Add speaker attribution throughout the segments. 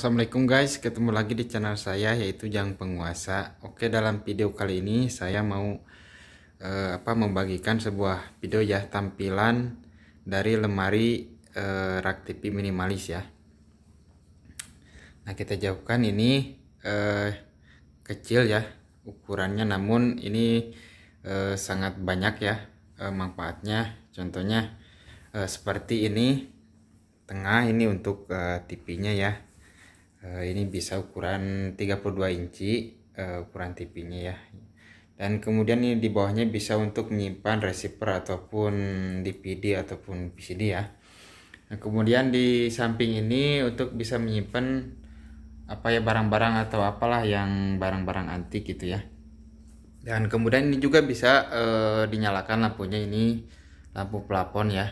Speaker 1: Assalamualaikum guys, ketemu lagi di channel saya yaitu Jang Penguasa. Oke, dalam video kali ini saya mau eh, apa membagikan sebuah video ya tampilan dari lemari eh, rak TV minimalis ya. Nah, kita jauhkan ini eh, kecil ya ukurannya namun ini eh, sangat banyak ya eh, manfaatnya. Contohnya eh, seperti ini tengah ini untuk eh, TV-nya ya Eh, ini bisa ukuran 32 inci uh, ukuran TV-nya ya dan kemudian ini di bawahnya bisa untuk menyimpan receiver ataupun DVD ataupun PCD ya nah, kemudian di samping ini untuk bisa menyimpan apa ya barang-barang atau apalah yang barang-barang antik gitu ya dan kemudian ini juga bisa e, dinyalakan lampunya ini lampu plafon ya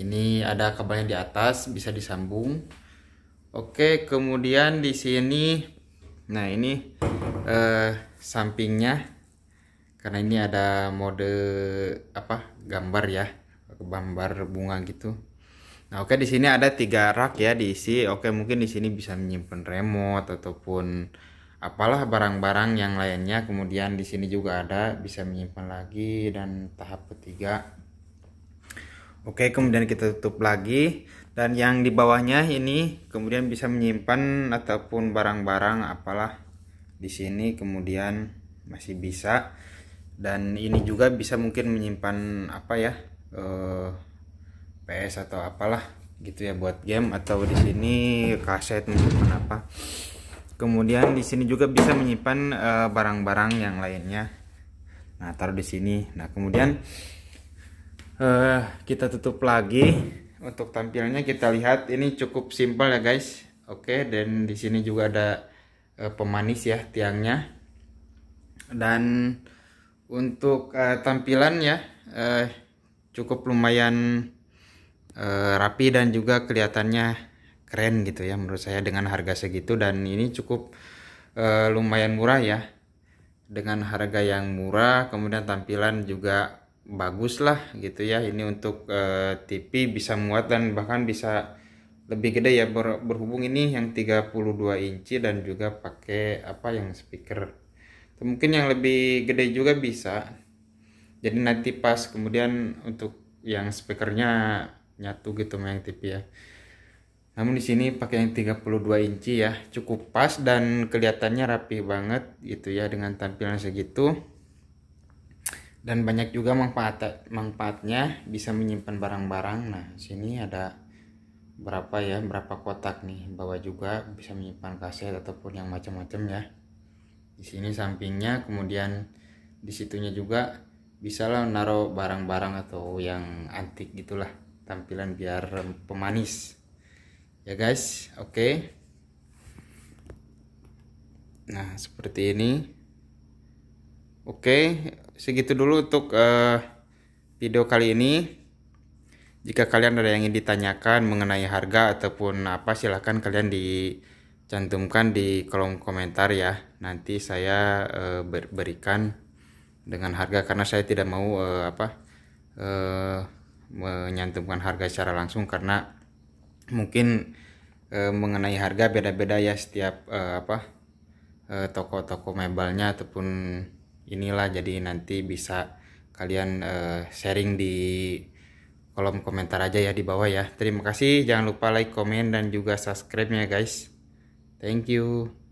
Speaker 1: ini ada kabelnya di atas bisa disambung Oke, kemudian di sini nah ini eh, sampingnya karena ini ada mode apa? gambar ya, gambar bunga gitu. Nah, oke di sini ada tiga rak ya diisi. Oke, mungkin di sini bisa menyimpan remote ataupun apalah barang-barang yang lainnya. Kemudian di sini juga ada bisa menyimpan lagi dan tahap ketiga. Oke, kemudian kita tutup lagi dan yang di bawahnya ini kemudian bisa menyimpan ataupun barang-barang apalah di sini kemudian masih bisa dan ini juga bisa mungkin menyimpan apa ya eh, PS atau apalah gitu ya buat game atau di sini kaset menyimpan apa kemudian di sini juga bisa menyimpan eh, barang-barang eh, yang lainnya nah taruh di sini nah kemudian eh, kita tutup lagi untuk tampilannya kita lihat ini cukup simpel ya guys oke dan di sini juga ada uh, pemanis ya tiangnya dan untuk uh, tampilan ya uh, cukup lumayan uh, rapi dan juga kelihatannya keren gitu ya menurut saya dengan harga segitu dan ini cukup uh, lumayan murah ya dengan harga yang murah kemudian tampilan juga bagus lah gitu ya ini untuk uh, eh, TV bisa muat dan bahkan bisa lebih gede ya ber, berhubung ini yang 32 inci dan juga pakai apa yang speaker mungkin yang lebih gede juga bisa jadi nanti pas kemudian untuk yang speakernya nyatu gitu sama yang TV ya namun di sini pakai yang 32 inci ya cukup pas dan kelihatannya rapih banget gitu ya dengan tampilan segitu dan banyak juga manfaat manfaatnya bisa menyimpan barang-barang nah sini ada berapa ya berapa kotak nih bawa juga bisa menyimpan kaset ataupun yang macam-macam ya di sini sampingnya kemudian disitunya juga bisa lah naruh barang-barang atau yang antik gitulah tampilan biar pemanis ya guys oke okay. nah seperti ini Oke, segitu dulu untuk uh, video kali ini. Jika kalian ada yang ingin ditanyakan mengenai harga ataupun apa, silahkan kalian dicantumkan di kolom komentar ya. Nanti saya uh, berikan dengan harga karena saya tidak mau uh, apa uh, menyantumkan harga secara langsung karena mungkin uh, mengenai harga beda-beda ya setiap uh, apa toko-toko uh, toko -toko mebelnya ataupun inilah jadi nanti bisa kalian uh, sharing di kolom komentar aja ya di bawah ya terima kasih jangan lupa like komen dan juga subscribe ya guys thank you